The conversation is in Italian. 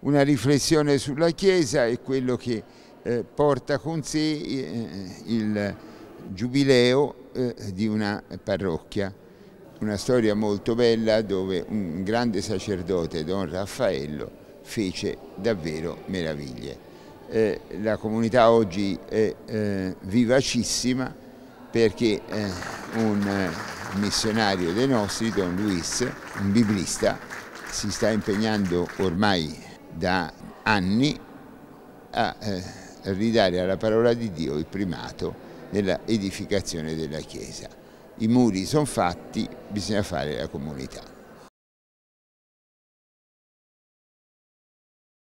una riflessione sulla Chiesa e quello che eh, porta con sé eh, il giubileo eh, di una parrocchia. Una storia molto bella dove un grande sacerdote, Don Raffaello, fece davvero meraviglie. Eh, la comunità oggi è eh, vivacissima perché eh, un missionario dei nostri, Don Luis, un biblista, si sta impegnando ormai da anni a eh, ridare alla parola di Dio il primato nella edificazione della Chiesa. I muri sono fatti, bisogna fare la comunità.